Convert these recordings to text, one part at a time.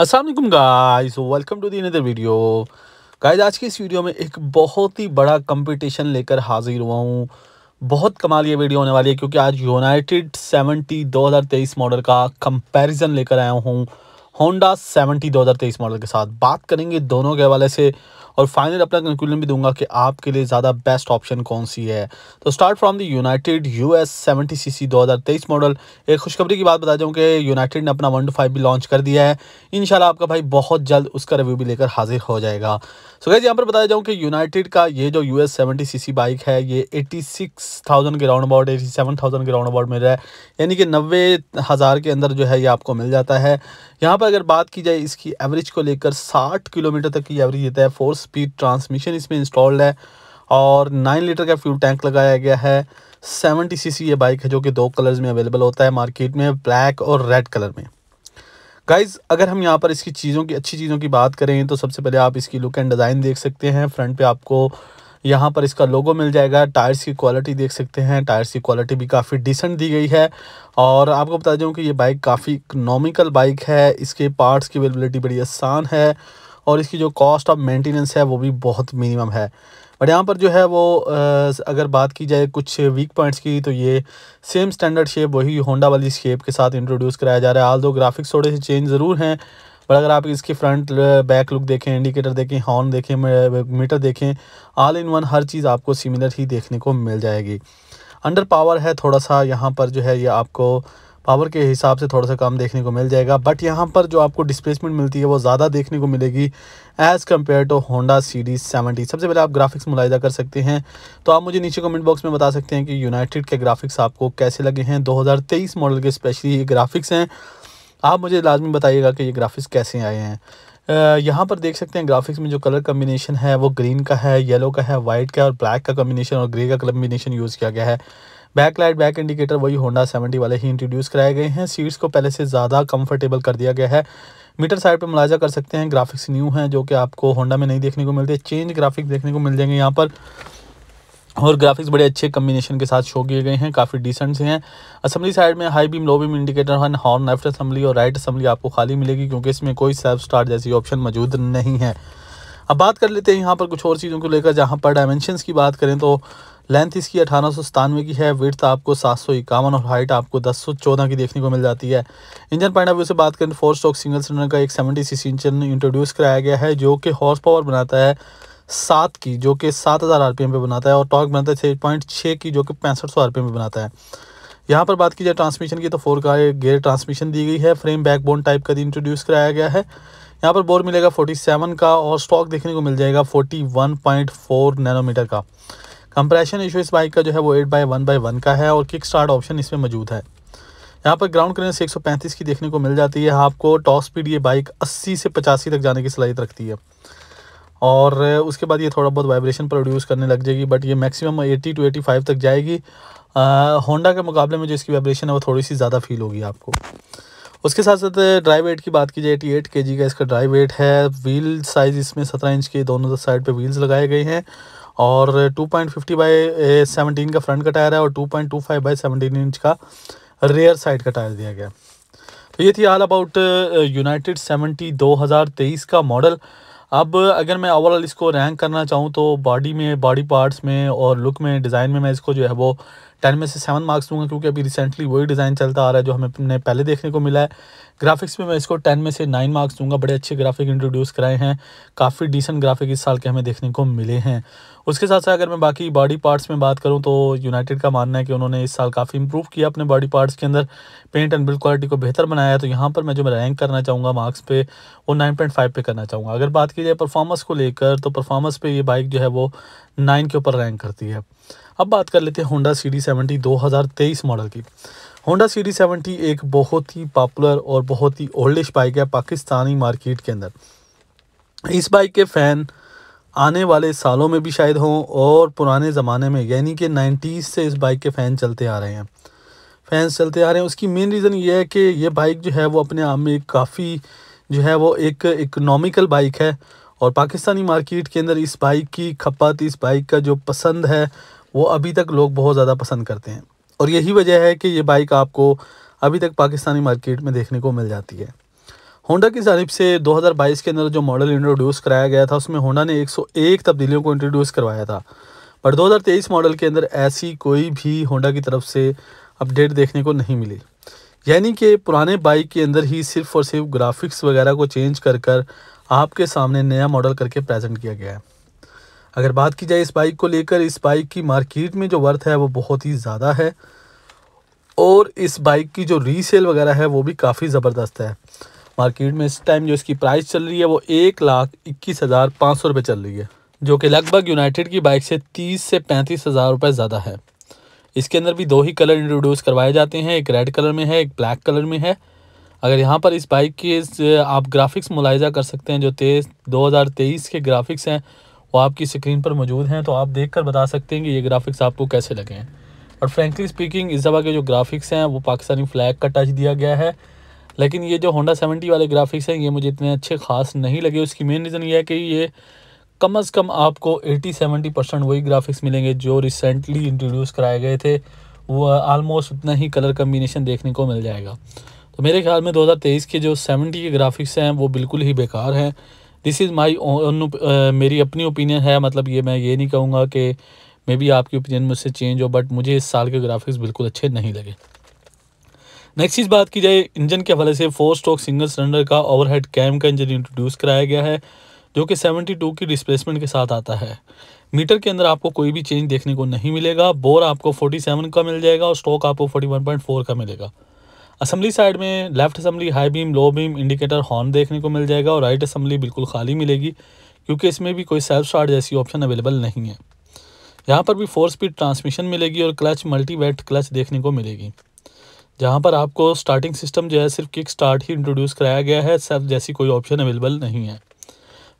Aslam guys welcome to the another video guys आज की इस वीडियो में एक बहुत ही बड़ा कंपटीशन लेकर हाजिर हुआ हूँ बहुत कमाल ये वीडियो होने वाली है क्योंकि आज यूनाइटेड 70 2023 मॉडल का कंपैरिजन लेकर आया हूँ होंडा 70 2023 मॉडल के साथ बात करेंगे दोनों के हवाले से और फाइनल अपना कंक्लूजन भी दूंगा कि आपके लिए ज़्यादा बेस्ट ऑप्शन कौन सी है तो start from the United U S seventy C C दो हज़ार तेईस मॉडल एक खुशखबरी की बात बता दूँ कि यूनाइटेड ने अपना वन टू फाइव भी लॉन्च कर दिया है इन आपका भाई बहुत जल्द उसका रिव्यू भी लेकर हाजिर हो जाएगा सो गैस यहाँ पर बताया जाऊँ कि यूनाइटेड का ये जो U S seventy C C bike है ये एटी सिक्स थाउजेंड के round about eighty seven thousand के राउंड अबाउट मिल रहा है यानी कि नब्बे हज़ार के अंदर जो है ये आपको मिल जाता है यहाँ पर अगर बात की जाए इसकी एवरेज को लेकर 60 किलोमीटर तक की एवरेज देता है फोर स्पीड ट्रांसमिशन इसमें इंस्टॉल्ड है और 9 लीटर का फ्यूल टैंक लगाया गया है 70 सीसी ये बाइक है जो कि दो कलर्स में अवेलेबल होता है मार्केट में ब्लैक और रेड कलर में गाइज अगर हम यहाँ पर इसकी चीज़ों की अच्छी चीज़ों की बात करें तो सबसे पहले आप इसकी लुक एंड डिज़ाइन देख सकते हैं फ्रंट पर आपको यहाँ पर इसका लोगो मिल जाएगा टायर्स की क्वालिटी देख सकते हैं टायर्स की क्वालिटी भी काफ़ी डिसेंट दी गई है और आपको बता दूँ कि ये बाइक काफ़ी इकनॉमिकल बाइक है इसके पार्ट्स की अवेलेबिलिटी बड़ी आसान है और इसकी जो कॉस्ट ऑफ मेंटेनेंस है वो भी बहुत मिनिमम है बट यहाँ पर जो है वो अगर बात की जाए कुछ वीक पॉइंट्स की तो ये सेम स्टैंडर्ड शेप वही होंडा वाली शेप के साथ इंट्रोड्यूस कराया जा रहा है आल दो ग्राफिक्स थोड़े से चेंज ज़रूर हैं बट अगर आप इसकी फ्रंट बैक लुक देखें इंडिकेटर देखें हॉर्न देखें मीटर देखें ऑल इन वन हर चीज़ आपको सिमिलर ही देखने को मिल जाएगी अंडर पावर है थोड़ा सा यहाँ पर जो है ये आपको पावर के हिसाब से थोड़ा सा कम देखने को मिल जाएगा बट यहाँ पर जो आपको डिस्प्लेसमेंट मिलती है वो ज़्यादा देखने को मिलेगी as compare to Honda CD डी सेवेंटी सबसे पहले आप ग्राफिक्स मुलायदा कर सकते हैं तो आप मुझे नीचे कमेंट बॉक्स में बता सकते हैं कि यूनाइटेड के ग्राफिक्स आपको कैसे लगे हैं 2023 मॉडल के स्पेशली ये ग्राफिक्स हैं आप मुझे लाजमी बताइएगा कि ये ग्राफिक्स कैसे आए हैं यहाँ पर देख सकते हैं ग्राफिक्स में जो कलर कम्बिनेशन है वो ग्रीन का है येलो का है वाइट का और ब्लैक का कम्बिनेशन और ग्रे का कम्बिनेशन यूज़ किया गया है बैक लाइट बैक इंडिकेटर वही होंडा सेवेंटी वाले ही इंट्रोड्यूस कराए गए हैं सीट्स को पहले से ज़्यादा कंफर्टेबल कर दिया गया है मीटर साइड पर मुलाजा कर सकते हैं ग्राफिक्स न्यू हैं जो कि आपको होंडा में नहीं देखने को मिलते चेंज ग्राफिक्स देखने को मिल जाएंगे यहाँ पर और ग्राफिक्स बड़े अच्छे कम्बिनेशन के साथ शो किए गए हैं काफ़ी डिसेंट से हैं असम्बली साइड में high beam low beam indicator हन हॉर्न लेफ्ट असम्बली और राइट असम्बली आपको खाली मिलेगी क्योंकि इसमें कोई सेल्फ स्टार्ट जैसी ऑप्शन मौजूद नहीं है अब बात कर लेते हैं यहाँ पर कुछ और चीज़ों को लेकर जहाँ पर डायमेंशन की बात करें तो लेंथ इसकी अठारह की है विर्थ आपको सात सौ इक्यावन और हाइट आपको दस सौ चौदह की देखने को मिल जाती है इंजन पॉइंट ऑफ व्यू से बात करें फोर स्टॉक सिंगल सिलेंडर का एक सेवेंटी सी इंजन इंट्रोड्यूस कराया गया है जो कि हॉर्स पावर बनाता है सात की जो कि सात हज़ार आर पी एम पे बनाता है और टॉक बनाता है छः पॉइंट छः की जो कि पैंसठ सौ आर पी एम पे बनाता है यहाँ पर बात की जाए ट्रांसमिशन की तो फोर का गेयर ट्रांसमिशन दी गई है फ्रेम बैकबोन टाइप का इंट्रोड्यूस कराया गया है यहाँ पर बोर मिलेगा सेवन का और स्टॉक देखने को मिल जाएगा फोर नैनोमीटर का कंप्रेशन इशू इस बाइक का जो है वो eight by one by one का है और किक स्टार्ट ऑप्शन इसमें मौजूद है यहाँ पर ग्राउंड क्लियरेंस 135 की देखने को मिल जाती है आपको टॉप स्पीड ये बाइक 80 से पचासी तक जाने की सलाहियत रखती है और उसके बाद ये थोड़ा बहुत वाइब्रेशन प्रोड्यूस करने लग जाएगी बट ये मैक्सिमम 80 टू 85 तक जाएगी होंडा के मुकाबले में जो इसकी वाइब्रेशन है वो थोड़ी सी ज़्यादा फील होगी आपको उसके साथ साथ ड्राइव वेट की बात की जाए एटी एट के जी का इसका ड्राइव वेट है व्हील साइज़ इसमें सत्रह इंच के दोनों साइड पे व्हील्स लगाए गए हैं और 2.50 पॉइंट फिफ्टी बाई सेवनटीन का फ्रंट का टायर है और 2.25 point two five by seventeen inch का रेयर साइड का टायर दिया गया तो ये थी ऑल अबाउट यूनाइटेड सेवेंटी दो हज़ार तेईस का मॉडल अब अगर मैं ओवरऑल इसको रैंक करना चाहूँ तो बॉडी में बॉडी पार्ट्स में और लुक में डिज़ाइन में मैं इसको जो है वो टेन में से सेवन मार्क्स दूंगा क्योंकि अभी रिसेंटली वही डिज़ाइन चलता आ रहा है जो हमें पहले देखने को मिला है ग्राफिक्स में मैं इसको टेन में से नाइन मार्क्स दूंगा बड़े अच्छे ग्राफिक इंट्रोड्यूस कराए हैं काफ़ी डिसेंट ग्राफिक इस साल के हमें देखने को मिले हैं उसके साथ साथ अगर मैं बाकी बॉडी पार्ट्स में बात करूँ तो यूनाइटेड का मानना है कि उन्होंने इस साल काफ़ी इंप्रूव किया अपने बॉडी पार्ट्स के अंदर पेंट एंड बिल्ड क्वालिटी को बेहतर बनाया तो यहाँ पर मैं जो मैं रैंक करना चाहूँगा मार्क्स पे वो नाइन पॉइंट फाइव पे करना चाहूँगा अगर बात की जाए परफॉर्मेंस को लेकर तो परफॉर्मेंस पर ये बाइक जो है वो नाइन के ऊपर रैंक करती है अब बात कर लेते हैं होंडा सी डी सेवेंटी दो हज़ार तेईस मॉडल की होंडा सी डी सेवेंटी एक बहुत ही पॉपुलर और बहुत ही ओल्डिश बाइक है पाकिस्तानी मार्केट के अंदर इस बाइक के फ़ैन आने वाले सालों में भी शायद हों और पुराने ज़माने में यानी कि नाइन्टीज़ से इस बाइक के फ़ैन चलते आ रहे हैं फैंस चलते आ रहे हैं उसकी मेन रीज़न ये है कि ये बाइक जो है वो अपने आप में काफ़ी जो है वो एक इकनॉमिकल बाइक है और पाकिस्तानी मार्केट के अंदर इस बाइक की खपत इस बाइक का जो पसंद है वो अभी तक लोग बहुत ज़्यादा पसंद करते हैं और यही वजह है कि ये बाइक आपको अभी तक पाकिस्तानी मार्केट में देखने को मिल जाती है होंडा की जानब से 2022 के अंदर जो मॉडल इंट्रोड्यूस कराया गया था उसमें होंडा ने 101 तब्दीलियों को इंट्रोड्यूस करवाया था पर 2023 मॉडल के अंदर ऐसी कोई भी होंडा की तरफ से अपडेट देखने को नहीं मिली यानी कि पुराने बाइक के अंदर ही सिर्फ और सिर्फ ग्राफिक्स वगैरह को चेंज कर कर आपके सामने नया मॉडल करके प्रेजेंट किया गया है अगर बात की जाए इस बाइक को लेकर इस बाइक की मार्केट में जो वर्थ है वो बहुत ही ज़्यादा है और इस बाइक की जो रीसेल वगैरह है वो भी काफ़ी ज़बरदस्त है मार्केट में इस टाइम जो इसकी प्राइस चल रही है वो एक लाख इक्कीस हज़ार पाँच सौ रुपये चल रही है जो कि लगभग यूनाइटेड की बाइक से तीस से पैंतीस हज़ार रुपये ज़्यादा है इसके अंदर भी दो ही कलर इंट्रोड्यूस करवाए जाते हैं एक रेड कलर में है एक ब्लैक कलर में है अगर यहाँ पर इस बाइक के आप ग्राफिक्स मुलायजा कर सकते हैं जो तेईस दो के ग्राफिक्स हैं वो आपकी स्क्रीन पर मौजूद हैं तो आप देख कर बता सकते हैं कि ये ग्राफिक्स आपको कैसे लगे हैं और फ्रेंकली स्पीकिंग इस दफ़ा के जो ग्राफिक्स हैं वो पाकिस्तानी फ्लैग का टच दिया गया है लेकिन ये जो होंडा सेवेंटी वाले ग्राफिक्स हैं ये मुझे इतने अच्छे खास नहीं लगे उसकी मेन रीज़न ये है कि ये कम अज़ कम आपको एटी सेवेंटी परसेंट वही ग्राफिक्स मिलेंगे जो रिसेंटली इंट्रोड्यूस कराए गए थे वो आलमोस्ट उतना ही कलर कम्बिनेशन देखने को मिल जाएगा तो मेरे ख्याल में 2023 के जो 70 के ग्राफिक्स हैं वो बिल्कुल ही बेकार हैं दिस इज़ माई ओन मेरी अपनी ओपिनियन है मतलब ये मैं ये नहीं कहूँगा कि मे बी आपकी ओपिनियन मुझसे चेंज हो बट मुझे इस साल के ग्राफिक्स बिल्कुल अच्छे नहीं लगे नेक्स्ट चीज़ बात की जाए इंजन के हवाले से फोर स्ट्रोक सिंगल सिलेंडर का ओवरहेड कैम का इंजन इंट्रोड्यूस कराया गया है जो कि 72 की डिस्प्लेसमेंट के साथ आता है मीटर के अंदर आपको कोई भी चेंज देखने को नहीं मिलेगा बोर आपको 47 का मिल जाएगा और स्टॉक आपको 41.4 का मिलेगा असम्बली साइड में left assembly high beam low beam indicator horn देखने को मिल जाएगा और राइट असम्बली बिल्कुल खाली मिलेगी क्योंकि इसमें भी कोई सेल्फ स्टार्ट जैसी ऑप्शन अवेलेबल नहीं है यहाँ पर भी फोर स्पीड ट्रांसमिशन मिलेगी और क्लच मल्टी वेट क्लच देखने को मिलेगी जहाँ पर आपको स्टार्टिंग सिस्टम जो है सिर्फ किक स्टार्ट ही इंट्रोड्यूस कराया गया है सेल्फ जैसी कोई ऑप्शन अवेलेबल नहीं है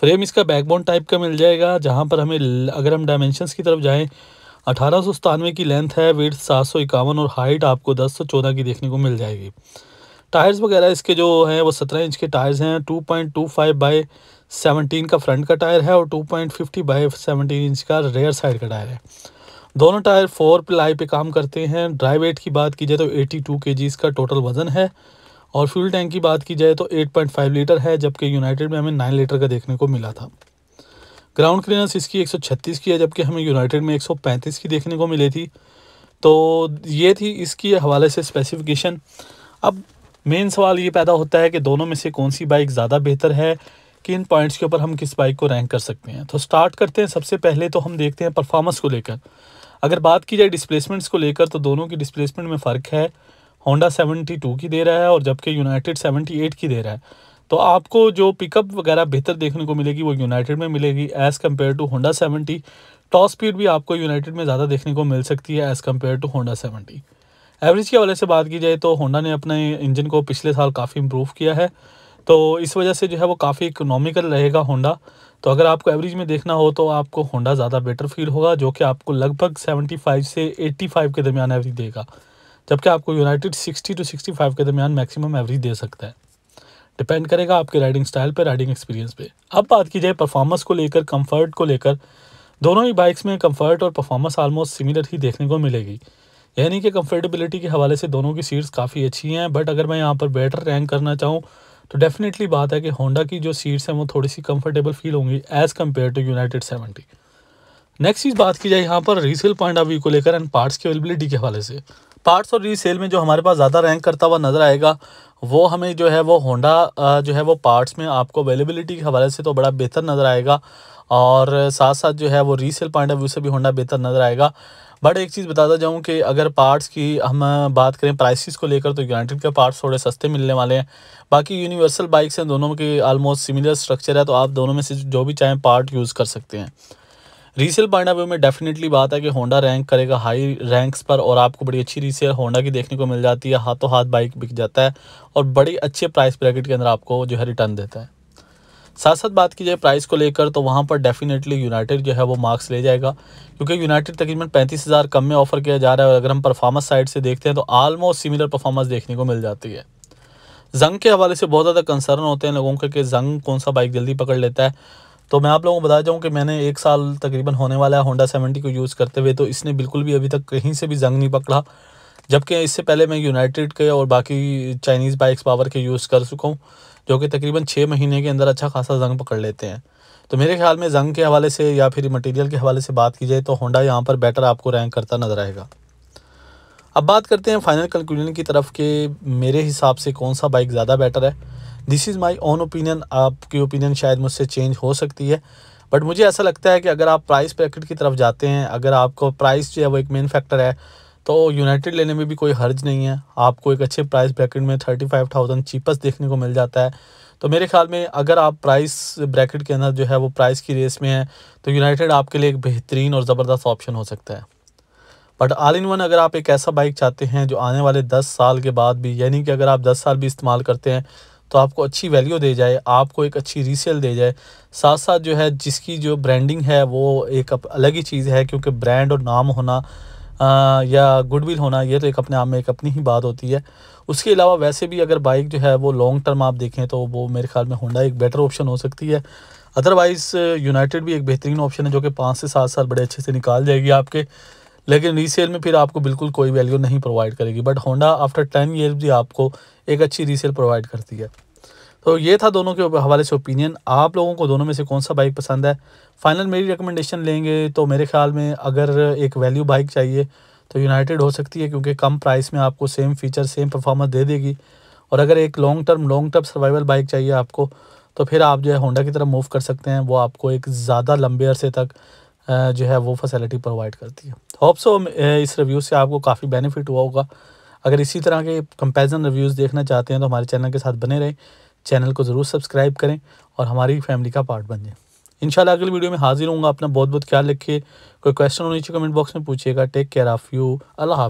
फ्रेम इसका बैकबोन टाइप का मिल जाएगा जहाँ पर हमें अगर हम डायमेंशनस की तरफ जाएँ अठारह सौ सतानवे की लेंथ है वेट सात सौ इक्यावन और हाइट आपको दस सौ चौदह की देखने को मिल जाएगी टायर्स वगैरह इसके जो हैं वो सत्रह इंच के टायर्स हैं two point two five by seventeen का फ्रंट का टायर है और two point fifty by seventeen inch का रेयर साइड का टायर है दोनों टायर फोर प्लाई पे काम करते हैं ड्राई वेट की बात की जाए तो एटी टू के जी इसका टोटल वज़न है और फ्यूल टैंक की बात की जाए तो 8.5 लीटर है जबकि यूनाइटेड में हमें 9 लीटर का देखने को मिला था ग्राउंड क्लियरेंस इसकी 136 की है जबकि हमें यूनाइटेड में 135 की देखने को मिली थी तो ये थी इसकी हवाले से स्पेसिफिकेशन अब मेन सवाल ये पैदा होता है कि दोनों में से कौन सी बाइक ज़्यादा बेहतर है कि इन पॉइंट्स के ऊपर हम किस बाइक को रैंक कर सकते हैं तो स्टार्ट करते हैं सबसे पहले तो हम देखते हैं परफॉर्मेंस को लेकर अगर बात की जाए डिस्प्लेसमेंट्स को लेकर तो दोनों की डिस्प्लेसमेंट में फ़र्क है होंडा 72 की दे रहा है और जबकि यूनाइटेड 78 की दे रहा है तो आपको जो पिकअप वगैरह बेहतर देखने को मिलेगी वो यूनाइटेड में मिलेगी as compare to Honda seventy top speed भी आपको यूनाइटेड में ज़्यादा देखने को मिल सकती है as compare to Honda seventy average के हवाले से बात की जाए तो होंडा ने अपने इंजन को पिछले साल काफ़ी इम्प्रूव किया है तो इस वजह से जो है वो काफ़ी इकोनॉमिकल रहेगा होंडा तो अगर आपको एवरेज में देखना हो तो आपको होंडा ज़्यादा बेटर फील होगा जो कि आपको लगभग 75 से 85 के दरमियान एवरेज देगा जबकि आपको यूनाइटेड 60 टू 65 के दरमियान मैक्सिमम एवरेज दे सकता है डिपेंड करेगा आपके राइडिंग स्टाइल पे राइडिंग एक्सपीरियंस पे अब बात की जाए परफॉर्मेंस को लेकर कंफर्ट को लेकर दोनों ही बाइक्स में कंफर्ट और परफॉर्मेंस आलमोस्ट सिमिलर ही देखने को मिलेगी यानी कि कंफर्टेबिलिटी के हवाले से दोनों की सीट्स काफ़ी अच्छी हैं बट अगर मैं यहाँ पर बेटर रैंक करना चाहूँ तो डेफिनेटली बात है कि होंडा की जो सीट्स हैं वो थोड़ी सी कम्फर्टेबल फील होंगी as compare to United seventy next चीज़ बात की जाए यहाँ पर रीसेल पॉइंट ऑफ व्यू को लेकर एंड पार्ट्स की अवेलेबिलिटी के हवाले से पार्ट्स और रीसेल में जो हमारे पास ज़्यादा रैंक करता हुआ नज़र आएगा वो हमें जो है वो होंडा जो है वो पार्ट्स में आपको अवेलेबिलिटी के हवाले से तो बड़ा बेहतर नज़र आएगा और साथ साथ जो है वो रीसेल पॉइंट ऑफ व्यू से भी होंडा बेहतर नज़र आएगा बट एक चीज़ बताता जाऊँ कि अगर पार्ट्स की हम बात करें प्राइसिस को लेकर तो यूनाइटेड के पार्ट्स थोड़े सस्ते मिलने वाले हैं बाकी यूनिवर्सल बाइक्स हैं दोनों के आलमोस्ट सिमिलर स्ट्रक्चर है तो आप दोनों में से जो भी चाहें पार्ट यूज़ कर सकते हैं रीसेल पॉइंट ऑफ व्यू में डेफिनेटली बात है कि होंडा रैंक करेगा हाई रैंक्स पर और आपको बड़ी अच्छी रीसेल होंडा की देखने को मिल जाती है हाथों हाथ बाइक बिक जाता है और बड़ी अच्छे प्राइस ब्रैकेट के अंदर आपको जो है रिटर्न देता है साथ साथ बात की जाए प्राइस को लेकर तो वहाँ पर डेफिनेटली यूनाइटेड जो है वो मार्क्स ले जाएगा क्योंकि यूनाइटेड तकरीबन पैंतीस हज़ार कम में ऑफर किया जा रहा है और अगर हम परफॉर्मेंस साइड से देखते हैं तो आलमोस्ट सिमिलर परफॉर्मेंस देखने को मिल जाती है जंग के हवाले से बहुत ज़्यादा कंसर्न होते हैं लोगों के कि जंग कौन सा बाइक जल्दी पकड़ लेता है तो मैं आप लोगों को बता जाऊं कि मैंने एक साल तकरीबन होने वाला है होंडा सेवेंटी को यूज़ करते हुए तो इसने बिल्कुल भी अभी तक कहीं से भी जंग नहीं पकड़ा जबकि इससे पहले मैं यूनाइटेड के और बाकी चाइनीज़ बाइक्स पावर के यूज़ कर चुका हूँ जो कि तकरीबन छः महीने के अंदर अच्छा खासा जंग पकड़ लेते हैं तो मेरे ख्याल में जंग के हवाले से या फिर मटेरियल के हवाले से बात की जाए तो होंडा यहाँ पर बेटर आपको रैंक करता नजर आएगा अब बात करते हैं फाइनल कंक्लूजन की तरफ के मेरे हिसाब से कौन सा बाइक ज़्यादा बेटर है this is my own opinion आपकी ओपिनियन शायद मुझसे चेंज हो सकती है बट मुझे ऐसा लगता है कि अगर आप प्राइस पैकेट की तरफ जाते हैं अगर आपको प्राइस जो है वो एक मेन फैक्टर है तो यूनाइटेड लेने में भी कोई हर्ज नहीं है आपको एक अच्छे प्राइस ब्रैकेट में थर्टी फाइव थाउजेंड चीपस्ट देखने को मिल जाता है तो मेरे ख्याल में अगर आप प्राइस ब्रैकेट के अंदर जो है वो प्राइस की रेस में है तो यूनाइटेड आपके लिए एक बेहतरीन और ज़बरदस्त ऑप्शन हो सकता है बट ऑल इन वन अगर आप एक ऐसा बाइक चाहते हैं जो आने वाले दस साल के बाद भी यानी कि अगर आप दस साल भी इस्तेमाल करते हैं तो आपको अच्छी वैल्यू दे जाए आपको एक अच्छी रीसेल दे जाए साथ साथ जो है जिसकी जो ब्रांडिंग है वो एक अलग ही चीज़ है क्योंकि ब्रांड और नाम होना आ, या गुडविल होना ये तो एक अपने आप में एक अपनी ही बात होती है उसके अलावा वैसे भी अगर बाइक जो है वो लॉन्ग टर्म आप देखें तो वो मेरे ख्याल में होंडा एक बेटर ऑप्शन हो सकती है अदरवाइज़ यूनाइटेड भी एक बेहतरीन ऑप्शन है जो कि पाँच से सात साल बड़े अच्छे से निकाल जाएगी आपके लेकिन रीसेल में फिर आपको बिल्कुल कोई वैल्यू नहीं प्रोवाइड करेगी but Honda after ten year भी आपको एक अच्छी रीसेल प्रोवाइड करती है तो ये था दोनों के हवाले से ओपिनियन आप लोगों को दोनों में से कौन सा बाइक पसंद है फाइनल मेरी रिकमेंडेशन लेंगे तो मेरे ख्याल में अगर एक वैल्यू बाइक चाहिए तो यूनाइटेड हो सकती है क्योंकि कम प्राइस में आपको सेम फीचर सेम परफॉर्मेंस दे देगी और अगर एक long term long term survival bike चाहिए आपको तो फिर आप जो है होंडा की तरफ मूव कर सकते हैं वो आपको एक ज़्यादा लंबे अरसे तक जो है वो फैसिलिटी प्रोवाइड करती है होप सो इस रिव्यू से आपको काफ़ी बेनिफिट हुआ होगा अगर इसी तरह के कंपेरिजन रिव्यूज़ देखना चाहते हैं तो हमारे चैनल के साथ बने रहें चैनल को ज़रूर सब्सक्राइब करें और हमारी फैमिली का पार्ट बन जाए इंशाल्लाह अगली वीडियो में हाजिर हूँ अपना बहुत बहुत ख्याल रखिए कोई क्वेश्चन होनी चाहिए कमेंट बॉक्स में पूछिएगा take care of you Allah